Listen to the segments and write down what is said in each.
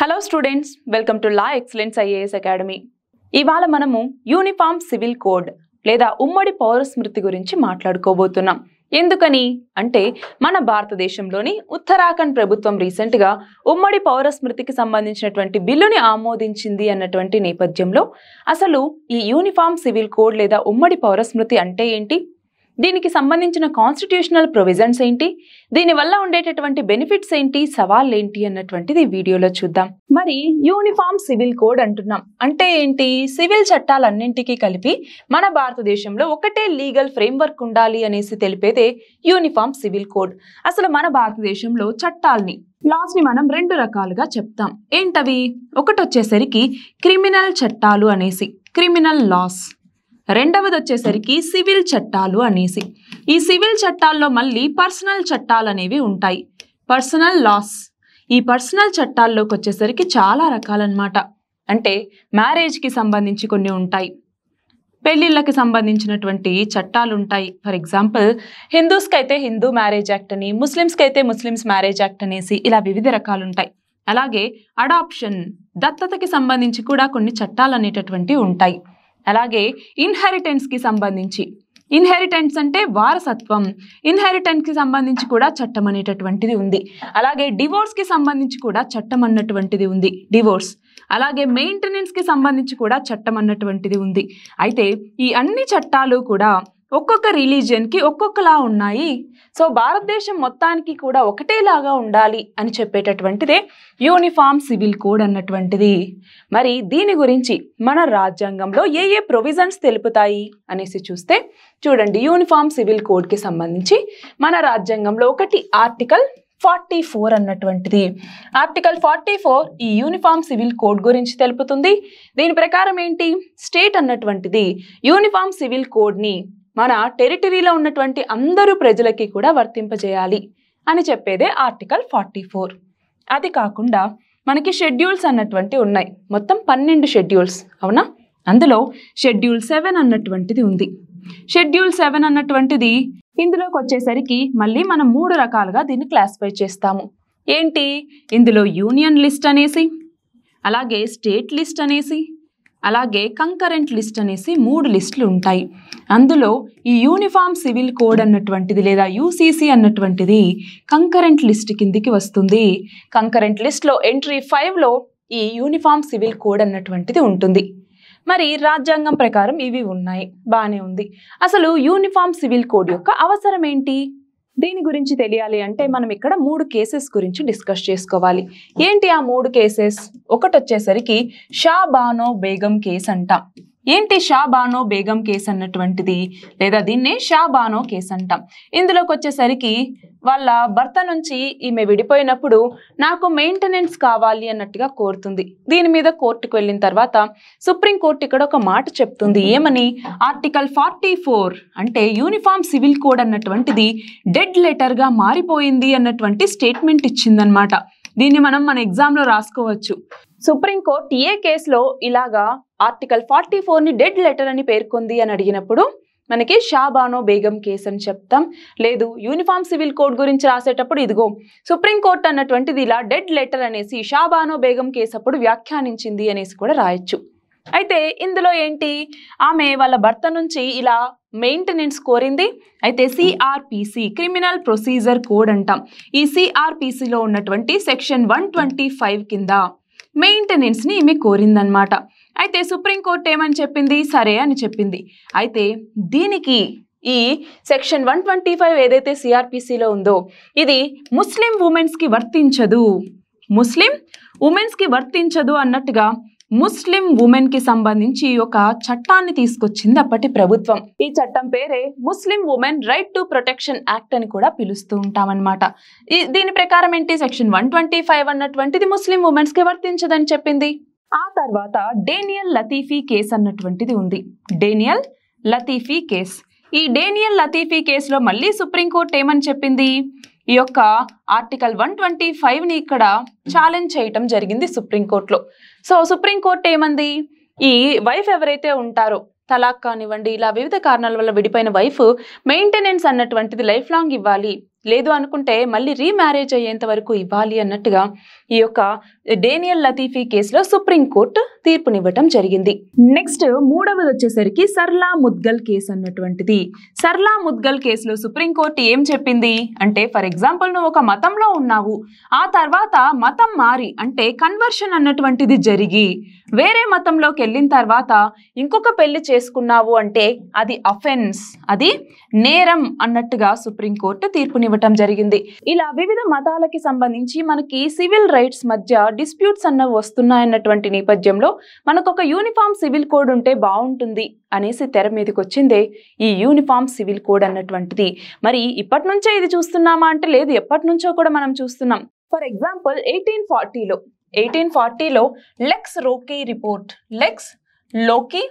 hello students welcome to La Excellence IAS academy ఇవాళ మనము uniform civil code లేదా ఉమ్మడి పౌర స్మృతి గురించి మాట్లాడుకోబోతున్నాం ఎందుకని అంటే మన భారతదేశంలోని ఉత్తరాఖండ్ ప్రభుత్వం రీసెంట్గా ఉమ్మడి పౌర స్మృతికి సంబంధించినటువంటి బిల్లుని ఆమోదించింది అన్నటువంటి నేపథ్యంలో అసలు ఈ యూనిఫామ్ సివిల్ కోడ్ లేదా ఉమ్మడి పౌర స్మృతి అంటే ఏంటి దీనికి సంబంధించిన కాన్స్టిట్యూషనల్ ప్రొవిజన్స్ ఏంటి దీనివల్ల ఉండేటటువంటి బెనిఫిట్స్ ఏంటి సవాళ్ళు ఏంటి అన్నటువంటిది వీడియోలో చూద్దాం మరి యూనిఫామ్ సివిల్ కోడ్ అంటున్నాం అంటే ఏంటి సివిల్ చట్టాలన్నింటికీ కలిపి మన భారతదేశంలో ఒకటే లీగల్ ఫ్రేమ్వర్క్ ఉండాలి అనేసి తెలిపేదే యూనిఫామ్ సివిల్ కోడ్ అసలు మన భారతదేశంలో చట్టాల్ని లాస్ని మనం రెండు రకాలుగా చెప్తాం ఏంటవి ఒకటి వచ్చేసరికి క్రిమినల్ చట్టాలు అనేసి క్రిమినల్ లాస్ రెండవది వచ్చేసరికి సివిల్ చట్టాలు అనేసి ఈ సివిల్ చట్టాల్లో మళ్ళీ పర్సనల్ చట్టాలు అనేవి ఉంటాయి పర్సనల్ లాస్ ఈ పర్సనల్ చట్టాల్లోకి వచ్చేసరికి చాలా రకాలన్నమాట అంటే మ్యారేజ్కి సంబంధించి కొన్ని ఉంటాయి పెళ్ళిళ్ళకి సంబంధించినటువంటి చట్టాలు ఉంటాయి ఫర్ ఎగ్జాంపుల్ హిందూస్కి అయితే హిందూ మ్యారేజ్ యాక్ట్ అని ముస్లిమ్స్కి అయితే ముస్లిమ్స్ మ్యారేజ్ యాక్ట్ అనేసి ఇలా వివిధ రకాలు ఉంటాయి అలాగే అడాప్షన్ దత్తతకి సంబంధించి కూడా కొన్ని చట్టాలు అనేటటువంటివి ఉంటాయి అలాగే ఇన్హెరిటెన్స్కి సంబంధించి ఇన్హెరిటెన్స్ అంటే వారసత్వం ఇన్హెరిటెన్స్కి సంబంధించి కూడా చట్టం అనేటటువంటిది ఉంది అలాగే డివోర్స్కి సంబంధించి కూడా చట్టం అన్నటువంటిది ఉంది డివోర్స్ అలాగే మెయింటెనెన్స్కి సంబంధించి కూడా చట్టం అన్నటువంటిది ఉంది అయితే ఈ అన్ని చట్టాలు కూడా ఒక్కొక్క రిలీజియన్కి ఒక్కొక్కలా ఉన్నాయి సో భారతదేశం మొత్తానికి కూడా ఒకటేలాగా ఉండాలి అని చెప్పేటటువంటిదే యూనిఫామ్ సివిల్ కోడ్ అన్నటువంటిది మరి దీని గురించి మన రాజ్యాంగంలో ఏ ఏ ప్రొవిజన్స్ తెలుపుతాయి అనేసి చూస్తే చూడండి యూనిఫామ్ సివిల్ కోడ్కి సంబంధించి మన రాజ్యాంగంలో ఒకటి ఆర్టికల్ ఫార్టీ ఫోర్ అన్నటువంటిది ఆర్టికల్ ఫార్టీ ఫోర్ ఈ యూనిఫామ్ సివిల్ కోడ్ గురించి తెలుపుతుంది దీని ప్రకారం ఏంటి స్టేట్ అన్నటువంటిది యూనిఫామ్ సివిల్ కోడ్ని మన టెరిటరీలో ఉన్నటువంటి అందరూ ప్రజలకి కూడా వర్తింపజేయాలి అని చెప్పేదే ఆర్టికల్ ఫార్టీ ఫోర్ అది కాకుండా మనకి షెడ్యూల్స్ అన్నటువంటి ఉన్నాయి మొత్తం పన్నెండు షెడ్యూల్స్ అవునా అందులో షెడ్యూల్ సెవెన్ అన్నటువంటిది ఉంది షెడ్యూల్ సెవెన్ అన్నటువంటిది ఇందులోకి వచ్చేసరికి మళ్ళీ మనం మూడు రకాలుగా దీన్ని క్లాసిఫై చేస్తాము ఏంటి ఇందులో యూనియన్ లిస్ట్ అనేసి అలాగే స్టేట్ లిస్ట్ అనేసి అలాగే కంకరెంట్ లిస్ట్ అనేసి మూడు లిస్టులు ఉంటాయి అందులో ఈ యూనిఫామ్ సివిల్ కోడ్ అన్నటువంటిది లేదా యూసీసీ అన్నటువంటిది కంకరెంట్ లిస్ట్ కిందికి వస్తుంది కంకరెంట్ లిస్ట్లో ఎంట్రీ ఫైవ్లో ఈ యూనిఫామ్ సివిల్ కోడ్ అన్నటువంటిది ఉంటుంది మరి రాజ్యాంగం ప్రకారం ఇవి ఉన్నాయి బాగానే ఉంది అసలు యూనిఫామ్ సివిల్ కోడ్ యొక్క అవసరం ఏంటి దీని గురించి తెలియాలి అంటే మనం ఇక్కడ మూడు కేసెస్ గురించి డిస్కస్ చేసుకోవాలి ఏంటి ఆ మూడు కేసెస్ ఒకటి వచ్చేసరికి షా బానో బేగం కేసు అంటాం ఏంటి షాబానో బేగం కేసు అన్నటువంటిది లేదా దీన్ని షాబానో కేసు అంటాం ఇందులోకి వచ్చేసరికి వాళ్ళ భర్త నుంచి ఈమె విడిపోయినప్పుడు నాకు మెయింటెనెన్స్ కావాలి అన్నట్టుగా కోరుతుంది దీని మీద కోర్టుకు వెళ్ళిన తర్వాత సుప్రీంకోర్టు ఇక్కడ ఒక మాట చెప్తుంది ఏమని ఆర్టికల్ ఫార్టీ ఫోర్ అంటే యూనిఫామ్ సివిల్ కోడ్ అన్నటువంటిది డెడ్ లెటర్గా మారిపోయింది అన్నటువంటి స్టేట్మెంట్ ఇచ్చిందనమాట దీన్ని మనం మన ఎగ్జామ్లో రాసుకోవచ్చు సుప్రీంకోర్టు ఏ కేసులో ఇలాగా ఆర్టికల్ ఫార్టీ ఫోర్ని డెడ్ లెటర్ అని పేర్కొంది అని అడిగినప్పుడు మనకి షాబానో బేగం కేసు అని చెప్తాం లేదు యూనిఫామ్ సివిల్ కోడ్ గురించి రాసేటప్పుడు ఇదిగో సుప్రీంకోర్టు అన్నటువంటిది ఇలా డెడ్ లెటర్ అనేసి షాబానో బేగం కేసు అప్పుడు వ్యాఖ్యానించింది అనేసి కూడా రాయొచ్చు అయితే ఇందులో ఏంటి ఆమె వాళ్ళ భర్త నుంచి ఇలా మెయింటెనెన్స్ కోరింది అయితే సిఆర్పిసి క్రిమినల్ ప్రొసీజర్ కోడ్ అంటాం ఈ సిఆర్పిసిలో ఉన్నటువంటి సెక్షన్ వన్ ట్వంటీ ఫైవ్ కింద మెయింటెనెన్స్ని ఈమె కోరిందనమాట అయితే సుప్రీంకోర్టు ఏమని చెప్పింది సరే అని చెప్పింది అయితే దీనికి ఈ సెక్షన్ వన్ ట్వంటీ ఫైవ్ ఏదైతే సిఆర్పిసిలో ఉందో ఇది ముస్లిం ఉమెన్స్కి వర్తించదు ముస్లిం ఉమెన్స్కి వర్తించదు అన్నట్టుగా ముస్లిం ఉమెన్ కి సంబంధించి ఒక చట్టాన్ని తీసుకొచ్చింది అప్పటి ప్రభుత్వం ఈ చట్టం పేరే Muslim women right to protection act అని కూడా పిలుస్తూ ఉంటామన్నమాట దీని ప్రకారం ఏంటి సెక్షన్ వన్ ట్వంటీ ఫైవ్ అన్నటువంటిది ముస్లిం ఉమెన్స్ కి వర్తించదని చెప్పింది ఆ తర్వాత డేనియల్ లతీఫీ కేసు అన్నటువంటిది ఉంది డేనియల్ లతీఫీ కేసు ఈ డేనియల్ లతీఫీ కేసులో మళ్ళీ సుప్రీంకోర్టు ఏమని చెప్పింది ఈ యొక్క ఆర్టికల్ వన్ ట్వంటీ ఫైవ్ని ఇక్కడ ఛాలెంజ్ చేయటం జరిగింది సుప్రీంకోర్టులో సో సుప్రీంకోర్టు ఏమంది ఈ వైఫ్ ఎవరైతే ఉంటారో తలాక్ కానివ్వండి ఇలా వివిధ కారణాల వల్ల విడిపోయిన వైఫ్ మెయింటెనెన్స్ అన్నటువంటిది లైఫ్ లాంగ్ ఇవ్వాలి లేదు అనుకుంటే మళ్ళీ రీమ్యారేజ్ అయ్యేంత వరకు ఇవ్వాలి అన్నట్టుగా ఈ యొక్క డేనియల్ లతీఫీ కేసులో సుప్రీంకోర్టు తీర్పునివ్వటం జరిగింది నెక్స్ట్ మూడవది వచ్చేసరికి సర్లా ముద్గల్ కేసు అన్నటువంటిది సర్లా ముద్గల్ కేసులో సుప్రీంకోర్టు ఏం చెప్పింది అంటే ఫర్ ఎగ్జాంపుల్ నువ్వు ఒక మతంలో ఉన్నావు ఆ తర్వాత మతం మారి అంటే కన్వర్షన్ అన్నటువంటిది జరిగి వేరే మతంలోకి వెళ్ళిన తర్వాత ఇంకొక పెళ్లి చేసుకున్నావు అంటే అది అఫెన్స్ అది నేరం అన్నట్టుగా సుప్రీంకోర్టు తీర్పుని ఇవ్వటం జరిగింది ఇలా వివిధ మతాలకి సంబంధించి మనకి సివిల్ రైట్స్ మధ్య డిస్ప్యూట్స్ అన్నవి వస్తున్నాయన్నటువంటి నేపథ్యంలో మనకు ఒక యూనిఫామ్ సివిల్ కోడ్ ఉంటే బాగుంటుంది అనేసి తెర మీదకి వచ్చిందే ఈ యూనిఫామ్ సివిల్ కోడ్ అన్నటువంటిది మరి ఇప్పటి నుంచే ఇది చూస్తున్నామా అంటే లేదు ఎప్పటి నుంచో కూడా మనం చూస్తున్నాం ఫర్ ఎగ్జాంపుల్ ఎయిటీన్ ఫార్టీలో ఎయిటీన్ ఫార్టీలో lex loci report lex loci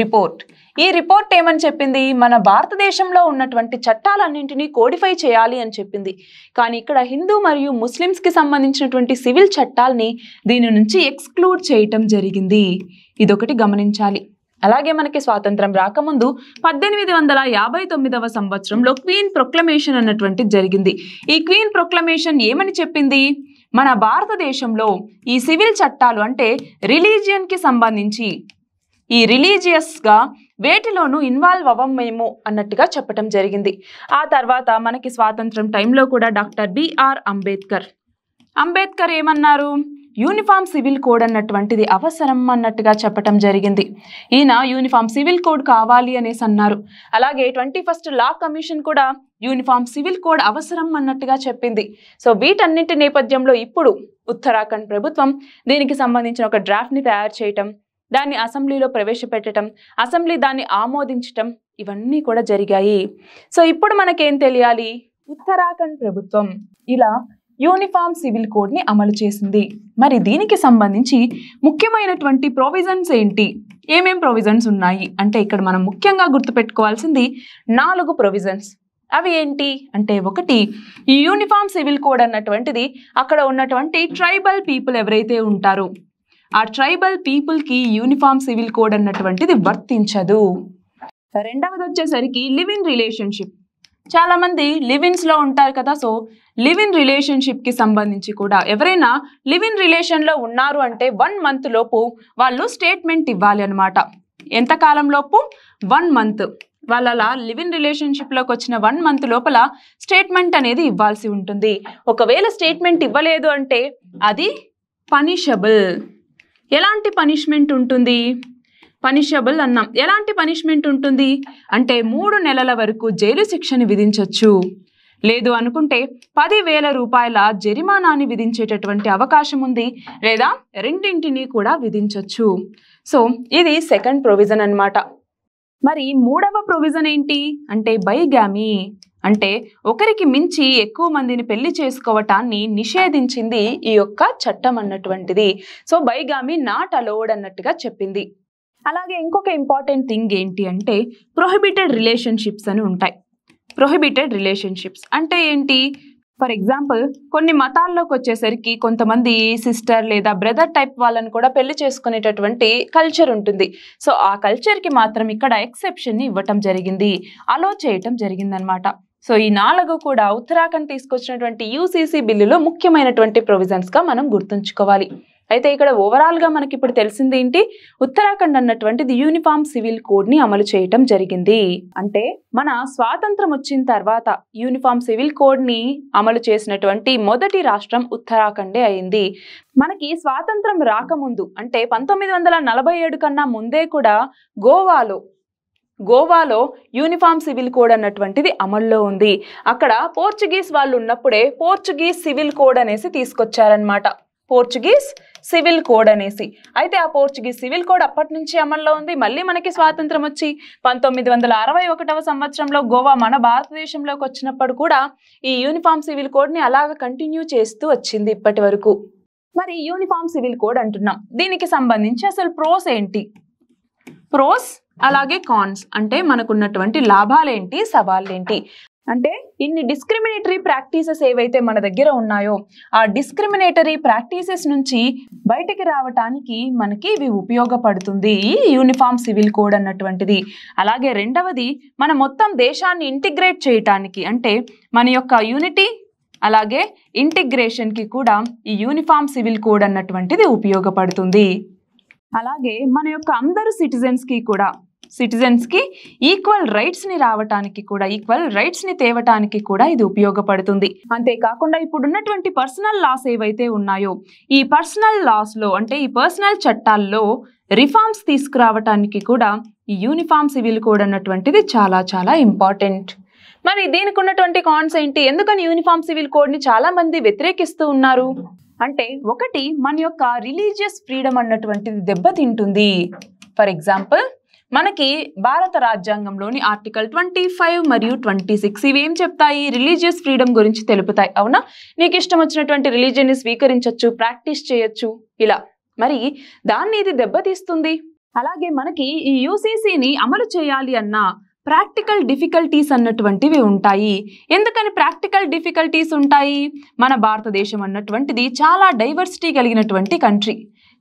report ఈ రిపోర్ట్ ఏమని చెప్పింది మన భారతదేశంలో ఉన్నటువంటి చట్టాలన్నింటినీ కోడిఫై చేయాలి అని చెప్పింది కానీ ఇక్కడ హిందూ మరియు ముస్లిమ్స్కి సంబంధించినటువంటి సివిల్ చట్టాల్ని దీని నుంచి ఎక్స్క్లూడ్ చేయటం జరిగింది ఇదొకటి గమనించాలి అలాగే మనకి స్వాతంత్రం రాకముందు పద్దెనిమిది వందల యాభై తొమ్మిదవ సంవత్సరంలో క్వీన్ ప్రొక్లమేషన్ అన్నటువంటి జరిగింది ఈ క్వీన్ ప్రొక్లమేషన్ ఏమని చెప్పింది మన భారతదేశంలో ఈ సివిల్ చట్టాలు అంటే రిలీజియన్కి సంబంధించి ఈ రిలీజియస్గా వేటిలోనూ ఇన్వాల్వ్ అవ్వమేమో అన్నట్టుగా చెప్పడం జరిగింది ఆ తర్వాత మనకి స్వాతంత్రం టైంలో కూడా డాక్టర్ బిఆర్ అంబేద్కర్ అంబేద్కర్ ఏమన్నారు యూనిఫామ్ సివిల్ కోడ్ అన్నటువంటిది అవసరం అన్నట్టుగా చెప్పటం జరిగింది ఈయన యూనిఫామ్ సివిల్ కోడ్ కావాలి అనేసి అన్నారు అలాగే ట్వంటీ ఫస్ట్ లా కమిషన్ కూడా యూనిఫామ్ సివిల్ కోడ్ అవసరం అన్నట్టుగా చెప్పింది సో వీటన్నింటి నేపథ్యంలో ఇప్పుడు ఉత్తరాఖండ్ ప్రభుత్వం దీనికి సంబంధించిన ఒక డ్రాఫ్ట్ని తయారు చేయటం దాన్ని అసెంబ్లీలో ప్రవేశపెట్టడం అసెంబ్లీ దాన్ని ఆమోదించటం ఇవన్నీ కూడా జరిగాయి సో ఇప్పుడు మనకేం తెలియాలి ఉత్తరాఖండ్ ప్రభుత్వం ఇలా యూనిఫామ్ సివిల్ కోడ్ని అమలు చేసింది మరి దీనికి సంబంధించి ముఖ్యమైనటువంటి ప్రొవిజన్స్ ఏంటి ఏమేం ప్రొవిజన్స్ ఉన్నాయి అంటే ఇక్కడ మనం ముఖ్యంగా గుర్తుపెట్టుకోవాల్సింది నాలుగు ప్రొవిజన్స్ అవి ఏంటి అంటే ఒకటి ఈ యూనిఫామ్ సివిల్ కోడ్ అన్నటువంటిది అక్కడ ఉన్నటువంటి ట్రైబల్ పీపుల్ ఎవరైతే ఉంటారో ఆ ట్రైబల్ పీపుల్ కి యూనిఫామ్ సివిల్ కోడ్ అన్నటువంటిది వర్తించదు రెండవది వచ్చేసరికి లివ్ ఇన్ రిలేషన్షిప్ చాలా మంది లివిన్స్ లో ఉంటారు కదా సో లివ్ ఇన్ రిలేషన్షిప్ కి సంబంధించి కూడా ఎవరైనా లివ్ ఇన్ రిలేషన్ లో ఉన్నారు అంటే వన్ మంత్ లోపు వాళ్ళు స్టేట్మెంట్ ఇవ్వాలి అనమాట ఎంత కాలంలోపు one month live in relationship లోకి వచ్చిన వన్ మంత్ లోపల స్టేట్మెంట్ అనేది ఇవ్వాల్సి ఉంటుంది ఒకవేళ స్టేట్మెంట్ ఇవ్వలేదు అంటే అది పనిషబుల్ ఎలాంటి పనిష్మెంట్ ఉంటుంది పనిషబుల్ అన్నాం ఎలాంటి పనిష్మెంట్ ఉంటుంది అంటే మూడు నెలల వరకు జైలు శిక్షను విధించవచ్చు లేదు అనుకుంటే పదివేల రూపాయల జరిమానాని విధించేటటువంటి అవకాశం ఉంది లేదా రెండింటిని కూడా విధించవచ్చు సో ఇది సెకండ్ ప్రొవిజన్ అనమాట మరి మూడవ ప్రొవిజన్ ఏంటి అంటే బైగామి అంటే ఒకరికి మించి ఎక్కువ మందిని పెళ్లి చేసుకోవటాన్ని నిషేధించింది ఈ యొక్క చట్టం అన్నటువంటిది సో బైగామి నాట్ అలౌడ్ అన్నట్టుగా చెప్పింది అలాగే ఇంకొక ఇంపార్టెంట్ థింగ్ ఏంటి అంటే ప్రొహిబిటెడ్ రిలేషన్షిప్స్ అని ఉంటాయి ప్రొహిబిటెడ్ రిలేషన్షిప్స్ అంటే ఏంటి ఫర్ ఎగ్జాంపుల్ కొన్ని మతాల్లోకి వచ్చేసరికి కొంతమంది సిస్టర్ లేదా బ్రదర్ టైప్ వాళ్ళని కూడా పెళ్లి చేసుకునేటటువంటి కల్చర్ ఉంటుంది సో ఆ కల్చర్కి మాత్రం ఇక్కడ ఎక్సెప్షన్ని ఇవ్వటం జరిగింది అలో చేయటం జరిగిందనమాట సో ఈ నాలుగు కూడా ఉత్తరాఖండ్ తీసుకొచ్చినటువంటి యూసీసీ బిల్లులో ముఖ్యమైనటువంటి ప్రొవిజన్స్గా మనం గుర్తుంచుకోవాలి అయితే ఇక్కడ ఓవరాల్గా మనకి ఇప్పుడు తెలిసింది ఏంటి ఉత్తరాఖండ్ అన్నటువంటిది యూనిఫామ్ సివిల్ కోడ్ని అమలు చేయటం జరిగింది అంటే మన స్వాతంత్రం వచ్చిన తర్వాత యూనిఫామ్ సివిల్ కోడ్ని అమలు చేసినటువంటి మొదటి రాష్ట్రం ఉత్తరాఖండే అయింది మనకి స్వాతంత్రం రాకముందు అంటే పంతొమ్మిది వందల నలభై ఏడు కన్నా ముందే కూడా గోవాలో గోవాలో యూనిఫామ్ సివిల్ కోడ్ అన్నటువంటిది అమల్లో ఉంది అక్కడ పోర్చుగీస్ వాళ్ళు ఉన్నప్పుడే పోర్చుగీస్ సివిల్ కోడ్ అనేసి తీసుకొచ్చారనమాట పోర్చుగీస్ సివిల్ కోడ్ అనేసి అయితే ఆ పోర్చుగీస్ సివిల్ కోడ్ అప్పటి నుంచి అమల్లో ఉంది మళ్ళీ మనకి స్వాతంత్రం వచ్చి పంతొమ్మిది వందల అరవై ఒకటవ సంవత్సరంలో గోవా మన భారతదేశంలోకి వచ్చినప్పుడు కూడా ఈ యూనిఫామ్ సివిల్ కోడ్ని అలాగ కంటిన్యూ చేస్తూ వచ్చింది ఇప్పటి వరకు మరి యూనిఫామ్ సివిల్ కోడ్ అంటున్నాం దీనికి సంబంధించి అసలు ప్రోస్ ఏంటి ప్రోస్ అలాగే కాన్స్ అంటే మనకున్నటువంటి లాభాలేంటి సవాళ్ళేంటి అంటే ఇన్ని డిస్క్రిమినేటరీ ప్రాక్టీసెస్ ఏవైతే మన దగ్గర ఉన్నాయో ఆ డిస్క్రిమినేటరీ ప్రాక్టీసెస్ నుంచి బయటికి రావటానికి మనకి ఇవి ఉపయోగపడుతుంది ఈ యూనిఫామ్ సివిల్ కోడ్ అన్నటువంటిది అలాగే రెండవది మన మొత్తం దేశాన్ని ఇంటిగ్రేట్ చేయటానికి అంటే మన యొక్క యూనిటీ అలాగే ఇంటిగ్రేషన్కి కూడా ఈ యూనిఫామ్ సివిల్ కోడ్ అన్నటువంటిది ఉపయోగపడుతుంది అలాగే మన యొక్క అందరు సిటిజన్స్కి కూడా సిటిజన్స్కి ఈక్వల్ రైట్స్ని రావటానికి కూడా ఈక్వల్ రైట్స్ని తేవటానికి కూడా ఇది ఉపయోగపడుతుంది అంతేకాకుండా ఇప్పుడున్నటువంటి పర్సనల్ లాస్ ఏవైతే ఉన్నాయో ఈ పర్సనల్ లాస్లో అంటే ఈ పర్సనల్ చట్టాల్లో రిఫార్మ్స్ తీసుకురావటానికి కూడా ఈ యూనిఫామ్ సివిల్ కోడ్ అన్నటువంటిది చాలా చాలా ఇంపార్టెంట్ మరి దీనికి ఉన్నటువంటి కాన్స్ ఏంటి ఎందుకని యూనిఫామ్ సివిల్ కోడ్ని చాలామంది వ్యతిరేకిస్తూ ఉన్నారు అంటే ఒకటి మన యొక్క రిలీజియస్ ఫ్రీడమ్ అన్నటువంటిది దెబ్బతింటుంది ఫర్ ఎగ్జాంపుల్ మనకి భారత రాజ్యాంగంలోని ఆర్టికల్ ట్వంటీ ఫైవ్ మరియు ట్వంటీ సిక్స్ ఇవి ఏం చెప్తాయి రిలీజియస్ ఫ్రీడమ్ గురించి తెలుపుతాయి అవునా నీకు ఇష్టం వచ్చినటువంటి రిలీజియన్ని స్వీకరించవచ్చు ప్రాక్టీస్ చేయొచ్చు ఇలా మరి దాన్ని ఇది దెబ్బతీస్తుంది అలాగే మనకి ఈ యూసీసీని అమలు చేయాలి అన్న ప్రాక్టికల్ డిఫికల్టీస్ అన్నటువంటివి ఉంటాయి ఎందుకని ప్రాక్టికల్ డిఫికల్టీస్ ఉంటాయి మన భారతదేశం అన్నటువంటిది చాలా డైవర్సిటీ కలిగినటువంటి కంట్రీ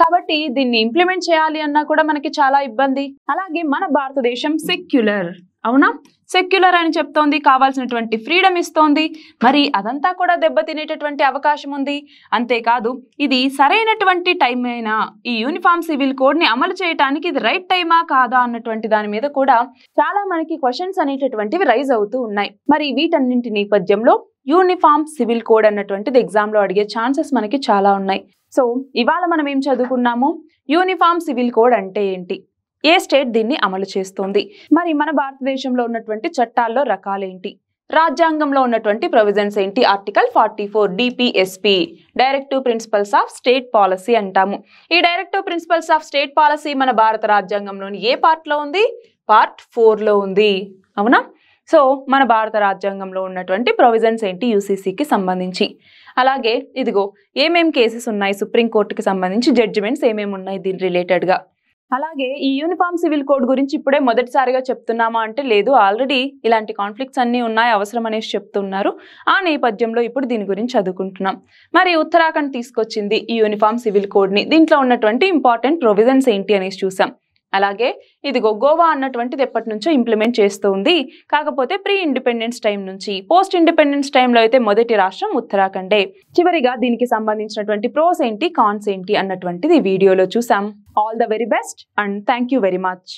కాబట్టి దీన్ని ఇంప్లిమెంట్ చేయాలి అన్నా కూడా మనకి చాలా ఇబ్బంది అలాగే మన భారతదేశం సెక్యులర్ అవునా సెక్యులర్ అని చెప్తోంది కావాల్సినటువంటి ఫ్రీడమ్ ఇస్తోంది మరి అదంతా కూడా దెబ్బతినేటటువంటి అవకాశం ఉంది అంతేకాదు ఇది సరైనటువంటి టైం అయినా ఈ యూనిఫామ్ సివిల్ కోడ్ ని అమలు చేయడానికి ఇది రైట్ టైమా కాదా అన్నటువంటి దాని మీద కూడా చాలా మనకి క్వశ్చన్స్ అనేటటువంటివి రైజ్ అవుతూ ఉన్నాయి మరి వీటన్నింటి నేపథ్యంలో యూనిఫామ్ సివిల్ కోడ్ అన్నటువంటిది ఎగ్జామ్లో అడిగే ఛాన్సెస్ మనకి చాలా ఉన్నాయి సో ఇవాళ మనం ఏం చదువుకున్నాము యూనిఫామ్ సివిల్ కోడ్ అంటే ఏంటి ఏ స్టేట్ దీన్ని అమలు చేస్తుంది మరి మన భారతదేశంలో ఉన్నటువంటి చట్టాల్లో రకాలేంటి రాజ్యాంగంలో ఉన్నటువంటి ప్రొవిజన్స్ ఏంటి article forty four DPSP directive principles of state policy అంటాము ఈ directive principles of state policy మన భారత రాజ్యాంగంలోని ఏ పార్ట్లో ఉంది పార్ట్ ఫోర్లో ఉంది అవునా సో మన భారత రాజ్యాంగంలో ఉన్నటువంటి ప్రొవిజన్స్ ఏంటి యూసీసీకి సంబంధించి అలాగే ఇదిగో ఏమేమి కేసెస్ ఉన్నాయి సుప్రీంకోర్టుకి సంబంధించి జడ్జిమెంట్స్ ఏమేమి ఉన్నాయి దీని రిలేటెడ్గా అలాగే ఈ యూనిఫామ్ సివిల్ కోడ్ గురించి ఇప్పుడే మొదటిసారిగా చెప్తున్నామా అంటే లేదు ఆల్రెడీ ఇలాంటి కాన్ఫ్లిక్ట్స్ అన్నీ ఉన్నాయి అవసరం అనేసి చెప్తున్నారు ఆ నేపథ్యంలో ఇప్పుడు దీని గురించి చదువుకుంటున్నాం మరి ఉత్తరాఖండ్ తీసుకొచ్చింది ఈ యూనిఫామ్ సివిల్ కోడ్ని దీంట్లో ఉన్నటువంటి ఇంపార్టెంట్ ప్రొవిజన్స్ ఏంటి అనేసి చూసాం అలాగే ఇదిగో గోవా అన్నటువంటిది ఎప్పటి నుంచో ఇంప్లిమెంట్ చేస్తూ ఉంది కాకపోతే ప్రీ ఇండిపెండెన్స్ టైం నుంచి పోస్ట్ ఇండిపెండెన్స్ టైంలో అయితే మొదటి రాష్ట్రం ఉత్తరాఖండే చివరిగా దీనికి సంబంధించినటువంటి ప్రోస్ ఏంటి కాన్స్ ఏంటి అన్నటువంటిది వీడియోలో చూసాం all the very best and thank very much